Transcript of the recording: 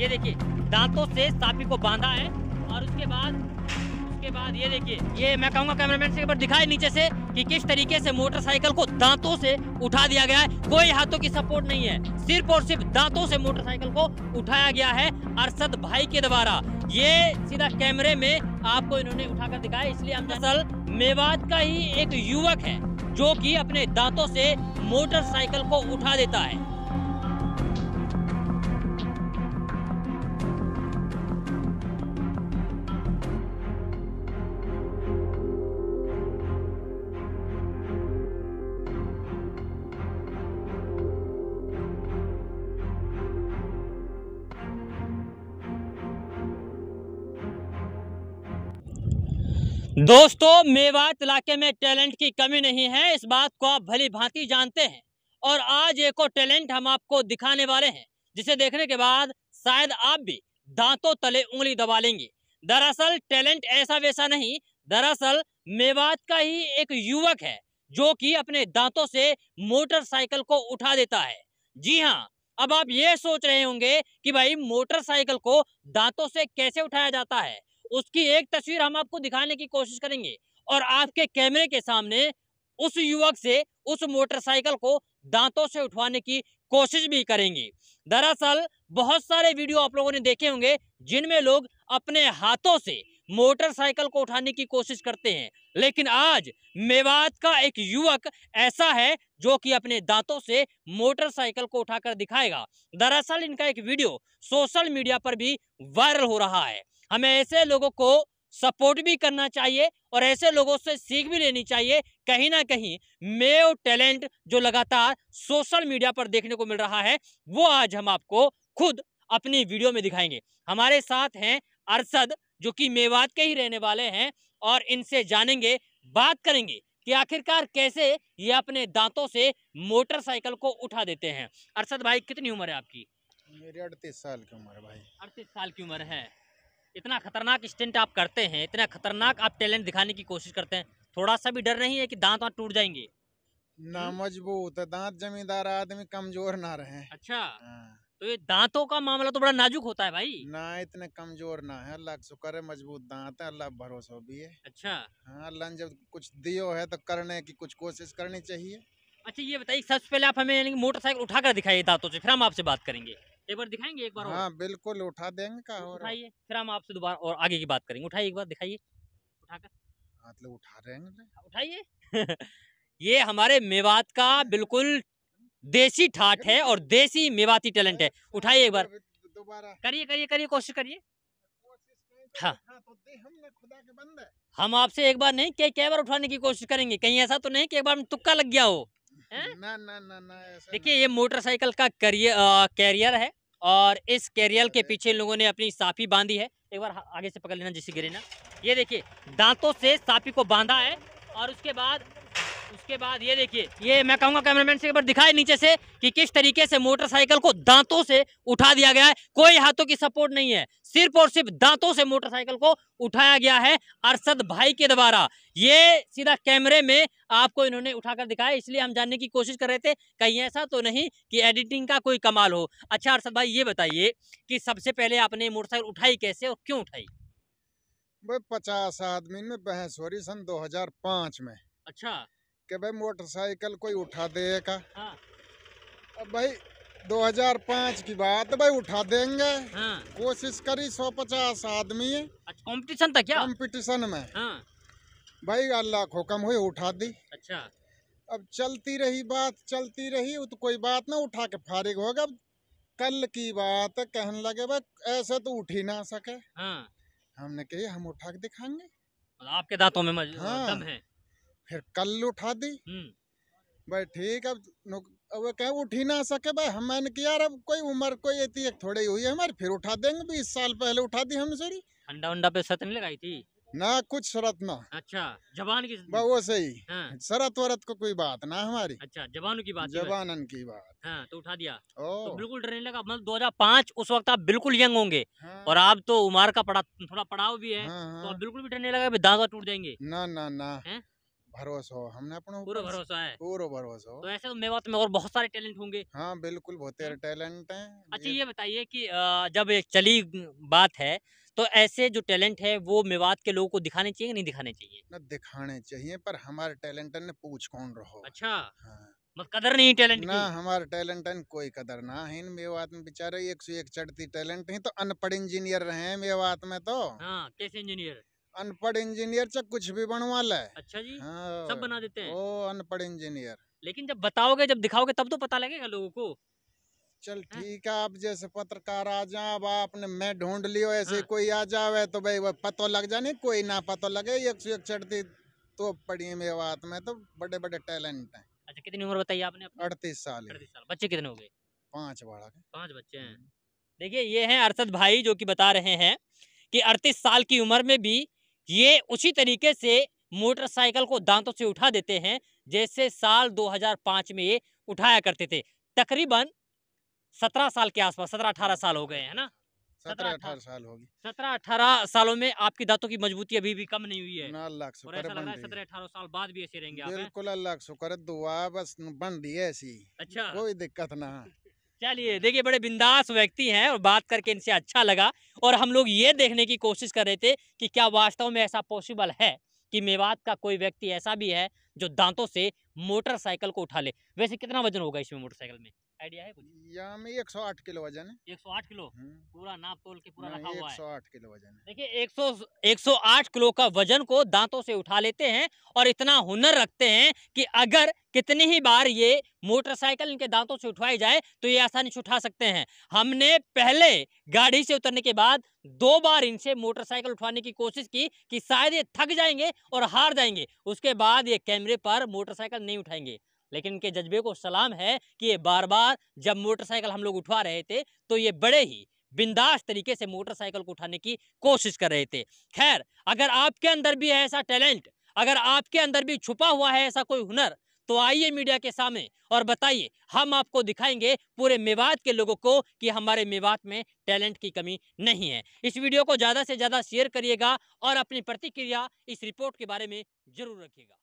ये देखिए दांतों से सापी को बांधा है और उसके बाद उसके बाद ये देखिए ये मैं कहूँगा कैमरामैन से एक बार दिखाए नीचे से कि किस तरीके से मोटरसाइकिल को दांतों से उठा दिया गया है कोई हाथों की सपोर्ट नहीं है सिर्फ और सिर्फ दांतों से मोटरसाइकिल को उठाया गया है अरसद भाई के द्वारा ये सीधा कैमरे में आपको इन्होंने उठाकर दिखाया इसलिए हम दरअसल मेवात का ही एक युवक है जो कि अपने दांतों से मोटरसाइकिल को उठा देता है दोस्तों मेवात इलाके में टैलेंट की कमी नहीं है इस बात को आप भली भांति जानते हैं और आज एक और टैलेंट हम आपको दिखाने वाले हैं जिसे देखने के बाद शायद आप भी दांतों तले उंगली दबा लेंगे दरअसल टैलेंट ऐसा वैसा नहीं दरअसल मेवात का ही एक युवक है जो कि अपने दांतों से मोटरसाइकिल को उठा देता है जी हाँ अब आप ये सोच रहे होंगे कि भाई मोटरसाइकिल को दांतों से कैसे उठाया जाता है उसकी एक तस्वीर हम आपको दिखाने की कोशिश करेंगे और आपके कैमरे के सामने उस युवक से उस मोटरसाइकिल को दांतों से उठवाने की कोशिश भी करेंगे दरअसल बहुत सारे वीडियो आप लोगों ने देखे होंगे जिनमें लोग अपने हाथों से मोटरसाइकिल को उठाने की कोशिश करते हैं लेकिन आज मेवात का एक युवक ऐसा है जो कि अपने दांतों से मोटरसाइकिल को उठाकर दिखाएगा दरअसल इनका एक वीडियो सोशल मीडिया पर भी वायरल हो रहा है हमें ऐसे लोगों को सपोर्ट भी करना चाहिए और ऐसे लोगों से सीख भी लेनी चाहिए कहीं ना कहीं मेव टैलेंट जो लगातार सोशल मीडिया पर देखने को मिल रहा है वो आज हम आपको खुद अपनी वीडियो में दिखाएंगे हमारे साथ हैं अरसद जो कि मेवात के ही रहने वाले हैं और इनसे जानेंगे बात करेंगे कि आखिरकार कैसे ये अपने दांतों से मोटरसाइकिल को उठा देते हैं अरसद भाई कितनी उम्र है आपकी मेरी अड़तीस साल की उम्र भाई अड़तीस साल की उम्र है इतना खतरनाक स्टेंट आप करते हैं इतना खतरनाक आप टैलेंट दिखाने की कोशिश करते हैं थोड़ा सा भी डर नहीं है कि दांत वहाँ टूट जाएंगे ना हम्म। मजबूत दांत जमींदार आदमी कमजोर ना रहे अच्छा हाँ। तो ये दांतों का मामला तो बड़ा नाजुक होता है भाई ना इतने कमजोर ना है अल्लाह शुक्र है मजबूत दांत है अल्लाह भरोसा भी है अच्छा हाँ अल्लाह जब कुछ दियो है तो करने की कुछ कोशिश करनी चाहिए अच्छा ये बताइए सबसे पहले आप हमें मोटरसाइकिल उठाकर दिखाइए दांतों से फिर हम आपसे बात करेंगे एक बार दिखाएंगे एक बार हाँ बिल्कुल उठा देंगे का हो उठाइए फिर हम आपसे दोबारा और आगे की बात करेंगे उठाइए एक बार दिखाइए उठाकर मतलब उठा रहे हैं हाँ, उठाइए ये हमारे मेवात का बिल्कुल देसी ठाट है और देसी मेवाती टैलेंट है हाँ, उठाइए एक बार दोबारा करिए करिए करिए कोशिश करिए तो हाँ तो हम आपसे एक बार नहीं कई कई बार उठाने की कोशिश करेंगे कहीं ऐसा तो नहीं कि एक बार तुक्का लग गया हो देखिए ये मोटरसाइकिल का करियर कैरियर है और इस कैरियल के पीछे लोगों ने अपनी साफी बांधी है एक बार आगे से पकड़ लेना जिसे गिरेना ये देखिए दांतों से साफी को बांधा है और उसके बाद उसके बाद ये देखिए ये मैं कहूंगा कैमरामैन से एक बार दिखाए नीचे से कि किस तरीके से मोटरसाइकिल को दांतों से उठा दिया गया है कोई हाथों की सपोर्ट नहीं है सिर्फ और सिर्फ दांतों से मोटरसाइकिल को उठाया गया है अरसद भाई के द्वारा ये सीधा कैमरे में आपको इन्होंने उठाकर दिखाया इसलिए हम जानने की कोशिश कर रहे थे कहीं ऐसा तो नहीं कि एडिटिंग का कोई कमाल हो अच्छा अरसद भाई ये बताइए कि सबसे पहले आपने मोटरसाइकिल उठाई कैसे और क्यों उठाई भाई पचास आदमी में बहस हो रही सन दो में अच्छा कि भाई मोटरसाइकिल कोई उठा देगा हाँ। भाई 2005 की बात भाई उठा देंगे हाँ। कोशिश करी 150 आदमी कंपटीशन अच्छा, था क्या कंपटीशन में हाँ। भाई अल्लाह को कम हुई उठा दी अच्छा अब चलती रही बात चलती रही तो कोई बात ना उठा के फारिग हो कल की बात कहने लगे भाई ऐसे तो उठ ही ना सके हाँ। हमने कही हम उठा के दिखाएंगे मतलब आपके दांतों में हाँ। दम है फिर कल उठा दी हम्म। भाई ठीक अब अब कह उठी ना सके भाई हम मैंने किया यार अब कोई उम्र कोई इतनी एक थोड़ी हुई है हमारी फिर उठा देंगे बीस साल पहले उठा दी हमने सोरी अंडा उंडा पे सत नहीं लगाई थी ना कुछ शरत ना अच्छा जबान की वो सही हाँ। शरत वरत को कोई बात ना हमारी अच्छा जबानों की बात जबानन की बात हाँ, तो उठा दिया तो बिल्कुल डरने लगा मतलब 2005 उस वक्त आप बिल्कुल यंग होंगे हाँ। और आप तो उम्र का पड़ा थोड़ा पड़ाव भी है हाँ, हाँ। तो आप बिल्कुल भी डरने लगा दादा टूट जाएंगे ना ना ना भरोसा हमने अपना पूरा भरोसा है पूरा भरोसा तो ऐसे तो मेवात में और बहुत सारे टैलेंट होंगे हाँ बिल्कुल बहुत सारे हाँ। टैलेंट हैं अच्छा ये बताइए कि जब एक चली बात है तो ऐसे जो टैलेंट है वो मेवात के लोगों को दिखाने चाहिए नहीं दिखाने चाहिए ना दिखाने चाहिए पर हमारे टैलेंट ने पूछ कौन रहो अच्छा हाँ। कदर नहीं टैलेंट ना हमारा टैलेंट कोई कदर ना है मेवात में बेचारे एक सौ एक चढ़ती टैलेंट है तो अनपढ़ इंजीनियर रहे मेवात में तो हाँ कैसे इंजीनियर अनपढ़ इंजीनियर से कुछ भी बनवा ले अच्छा जी हाँ, सब बना देते हैं ओ अनपढ़ इंजीनियर लेकिन जब बताओगे जब दिखाओगे तब तो पता लगेगा लोगों को चल हाँ। ठीक है आप जैसे पत्रकार आ जाओ अब आपने मैं ढूंढ लियो ऐसे हाँ। कोई आ जावे तो भाई वो पता लग जाने कोई ना पता लगे एक सौ एक चढ़ती तो पड़ी मेरे बात में तो बड़े बड़े टैलेंट है अच्छा कितनी उम्र बताई आपने अड़तीस साल अड़तीस साल बच्चे कितने हो गए पाँच बाड़ा पाँच बच्चे हैं हम्म। देखिए ये हैं अरसद भाई जो कि बता रहे हैं कि अड़तीस साल की उम्र में भी ये उसी तरीके से मोटरसाइकिल को दांतों से उठा देते हैं जैसे साल 2005 में ये उठाया करते थे तकरीबन 17 साल के आसपास 17-18 साल हो गए हैं ना सत्रह अठारह साल हो गए सत्रह अठारह सालों में आपकी दांतों की मजबूती अभी भी कम नहीं हुई है सत्रह अठारह साल बाद भी ऐसे रहेंगे बिल्कुल अल्लाह शुक्र दुआ बस बन दी ऐसी अच्छा कोई दिक्कत ना चलिए देखिए बड़े बिंदास व्यक्ति हैं और बात करके इनसे अच्छा लगा और हम लोग ये देखने की कोशिश कर रहे थे कि क्या वास्तव में ऐसा पॉसिबल है कि मेवात का कोई व्यक्ति ऐसा भी है जो दांतों से मोटरसाइकिल को उठा ले वैसे कितना वजन होगा इसमें मोटरसाइकिल में आइडिया है कुछ यहाँ में 108 किलो वजन है 108 किलो हम्म। पूरा नाप तोल के पूरा रखा हुआ है 108 किलो वजन है देखिए 100 108 किलो का वजन को दांतों से उठा लेते हैं और इतना हुनर रखते हैं कि अगर कितनी ही बार ये मोटरसाइकिल इनके दांतों से उठवाई जाए तो ये आसानी से उठा सकते हैं हमने पहले गाड़ी से उतरने के बाद दो बार इनसे मोटरसाइकिल उठवाने की कोशिश की कि शायद ये थक जाएंगे और हार जाएंगे उसके बाद ये कैमरे पर मोटरसाइकिल नहीं उठाएंगे लेकिन इनके जज्बे को सलाम है कि ये बार बार जब मोटरसाइकिल हम लोग उठवा रहे थे तो ये बड़े ही बिंदास तरीके से मोटरसाइकिल को उठाने की कोशिश कर रहे थे खैर अगर आपके अंदर भी है ऐसा टैलेंट अगर आपके अंदर भी छुपा हुआ है ऐसा कोई हुनर तो आइए मीडिया के सामने और बताइए हम आपको दिखाएंगे पूरे मेवात के लोगों को कि हमारे मेवात में टैलेंट की कमी नहीं है इस वीडियो को ज़्यादा से ज़्यादा शेयर करिएगा और अपनी प्रतिक्रिया इस रिपोर्ट के बारे में ज़रूर रखिएगा